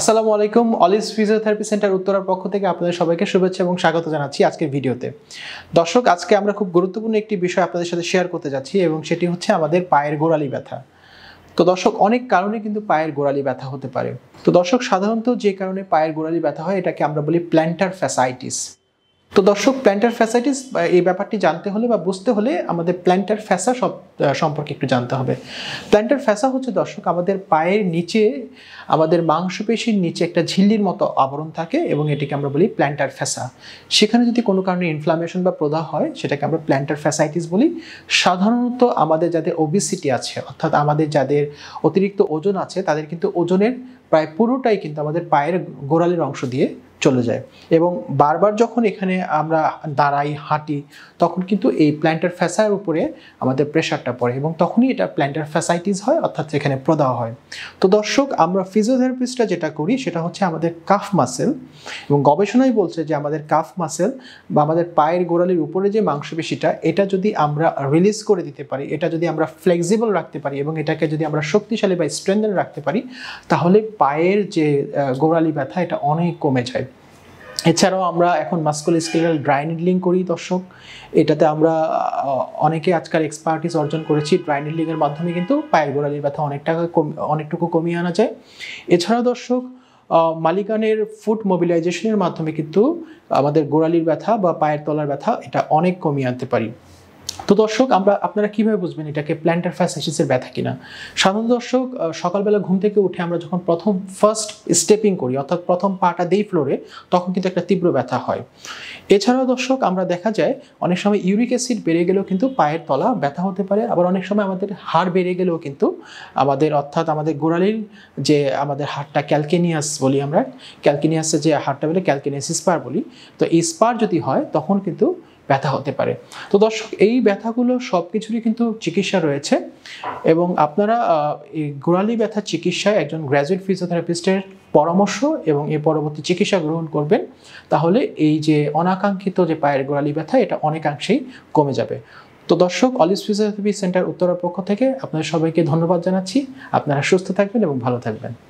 আসসালামু আলাইকুম অলিস physiotherapy centre উত্তরার পক্ষ থেকে আপনাদের সবাইকে শুভেচ্ছা এবং স্বাগত জানাচ্ছি আজকের ভিডিওতে দর্শক আজকে আমরা খুব গুরুত্বপূর্ণ একটি বিষয় আপনাদের সাথে শেয়ার করতে যাচ্ছি এবং সেটি হচ্ছে আমাদের পায়ের গোড়ালি ব্যথা তো দর্শক অনেক কারণে কিন্তু পায়ের গোড়ালি ব্যথা হতে পারে তো দর্শক সাধারণত যে কারণে পায়ের গোড়ালি ব্যথা হয় এটাকে আমরা বলি প্ল্যান্টার ফ্যাসাইটিস তো দর্শক প্ল্যান্টার ফ্যাসাইটিস এই ব্যাপারটি জানতে হলে বা বুঝতে হলে আমাদের প্ল্যান্টার ফ্যাসা সব সম্পর্কে একটু জানতে হবে প্ল্যান্টার ফ্যাসা হচ্ছে দর্শক আমাদের পায়ের নিচে আমাদের মাংসপেশির নিচে একটা ঝিল্লির মতো আবরণ থাকে এবং এটিকে আমরা বলি প্ল্যান্টার ফ্যাসা সেখানে যদি কোনো কারণে ইনফ্লামেশন বা প্রদাহ হয় সেটাকে আমরা প্ল্যান্টার ফ্যাসাইটিস বলি সাধারণত আমাদের যাদের ওবিসিটি আছে অর্থাৎ আমাদের যাদের অতিরিক্ত ওজন আছে তাদের কিন্তু ওজনের প্রায় পুরোটাই কিন্তু আমাদের পায়ের গোড়ালের অংশ দিয়ে চলে যায় এবং বারবার যখন এখানে আমরা দাঁড়াই হাঁটি তখন কিন্তু এই প্ল্যান্টার ফ্যাসার উপরে আমাদের প্রেশারটা পড়ে এবং তখনই এটা প্ল্যান্টার ফ্যাসাইটিস হয় অর্থাৎ এখানে প্রদাহ হয় তো দর্শক আমরা ফিজিওথেরাপিস্টরা যেটা করি সেটা হচ্ছে আমাদের কাফ মাসেল এবং গবেষণাই বলছে যে আমাদের কাফ মাসেল বা আমাদের পায়ের গোড়ালির উপরে যে মাংসপেশিটা এটা যদি আমরা রিলিজ করে দিতে পারি এটা যদি আমরা ফ্লেক্সিবল রাখতে পারি এবং এটাকে যদি আমরা শক্তিশালী বা স্ট্রেন্থেন রাখতে পারি তাহলে পায়ের যে গোড়ালি ব্যথা এটা অনেক কমে যায় এছাড়াও আমরা এখন মাস্কুলোস্কেলাল ড্রাই নিডলিং করি দর্শক এটাতে আমরা অনেকে আজকাল এক্সপার্টিস অর্জন করেছি ড্রাই নিডলিংয়ের মাধ্যমে কিন্তু পায়ের গোড়ালির ব্যথা অনেকটা অনেকটুকু কমিয়ে আনা যায় এছাড়াও দর্শক মালিকানের ফুট মোবিলাইজেশনের মাধ্যমে কিন্তু আমাদের গোড়ালির ব্যথা বা পায়ের তলার ব্যথা এটা অনেক কমিয়ে আনতে পারি তো দর্শক আমরা আপনারা কিভাবে বুঝবেন এটাকে প্ল্যান্টার ফ্যাসাইসিসের ব্যথা কিনা সাধারণ দর্শক সকালবেলা ঘুম থেকে উঠে আমরা যখন প্রথম ফার্স্ট স্টেপিং করি অর্থাৎ প্রথম পাটা দেই ফ্লোরে তখন কিন্তু একটা তীব্র ব্যথা হয় এছাড়াও দর্শক আমরা দেখা যায় অনেক সময় ইউরিক অ্যাসিড বেড়ে গেলেও কিন্তু পায়ের তলা ব্যথা হতে পারে আবার অনেক সময় আমাদের হাড় বেড়ে গেলেও কিন্তু আমাদের অর্থাৎ আমাদের গোড়ালির যে আমাদের হাড়টা ক্যালকেনিয়াস বলি আমরা ক্যালকেনিয়াসের যে হাড়টা বলে ক্যালকেনিয়াস স্পার বলি তো এই স্পার যদি হয় তখন কিন্তু ব্যথা হতে পারে তো দর্শক এই ব্যথাগুলো সব কিছুরই কিন্তু চিকিৎসা রয়েছে এবং আপনারা এই গোড়ালি ব্যথা চিকিৎসায় একজন গ্র্যাজুয়েট ফিজিওথেরাপিস্টের পরামর্শ এবং এর পরবর্তী চিকিৎসা গ্রহণ করবেন তাহলে এই যে অনাকাঙ্ক্ষিত যে পায়ের গোড়ালি ব্যথা এটা অনেকাংশেই কমে যাবে তো দর্শক অলিস ফিজিওথেরাপি সেন্টার উত্তরার পক্ষ থেকে আপনাদের সবাইকে ধন্যবাদ জানাচ্ছি আপনারা সুস্থ থাকবেন এবং ভালো থাকবেন